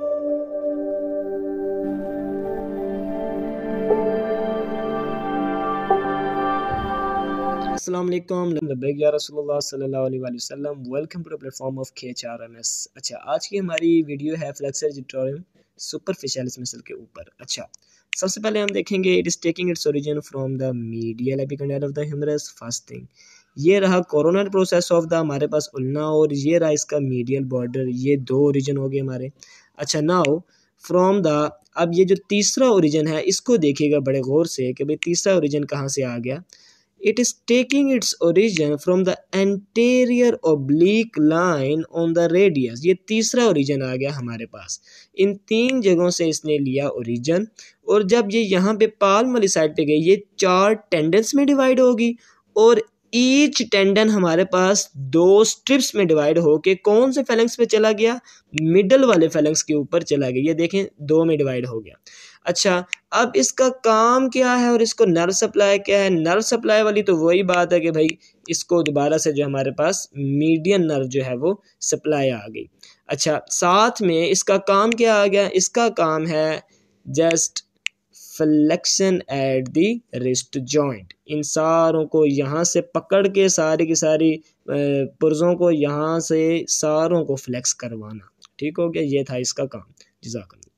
असलम वसल्लम welcome to the platform of K H M S अच्छा आज की हमारी वीडियो है फ्लेक्सर जिटोरियम सुपरफिशलिस मिसल के ऊपर अच्छा सबसे पहले हम देखेंगे it is taking its origin from the medial epicondyle of the humerus first thing ये रहा कोरोनर प्रोसेस ऑफ द हमारे पास उलना और ये रहा इसका मीडियल बॉर्डर ये दो ओरिजन हो गए हमारे अच्छा नाउ फ्रॉम द अब ये जो तीसरा ओरिजन है इसको देखिएगा बड़े गौर से कि भाई तीसरा ओरिजन कहाँ से आ गया it is taking its origin from the anterior oblique line on the radius ये तीसरा ओरिजन आ गया हमारे पास इन तीन जगहों से इसने लिया ओरिजन और जब ये यहाँ पे पाल वाली साइड पर गई ये चार टेंडेंस में डिवाइड होगी और ईच टेंडन हमारे पास दो स्ट्रिप्स में डिवाइड होके कौन से फेलेंग्स पे चला गया मिडल वाले फेलेंग्स के ऊपर चला गया ये देखें दो में डिवाइड हो गया अच्छा अब इसका काम क्या है और इसको नर्व सप्लाई क्या है नर्व सप्लाई वाली तो वही बात है कि भाई इसको दोबारा से जो हमारे पास मीडियन नर्व जो है वो सप्लाई आ गई अच्छा साथ में इसका काम क्या आ गया इसका काम है just flexion at the wrist joint इन सारों को यहाँ से पकड़ के सारी की सारी पुरजों को यहाँ से सारों को फ्लेक्स करवाना ठीक हो गया ये था इसका काम जजाकल्ला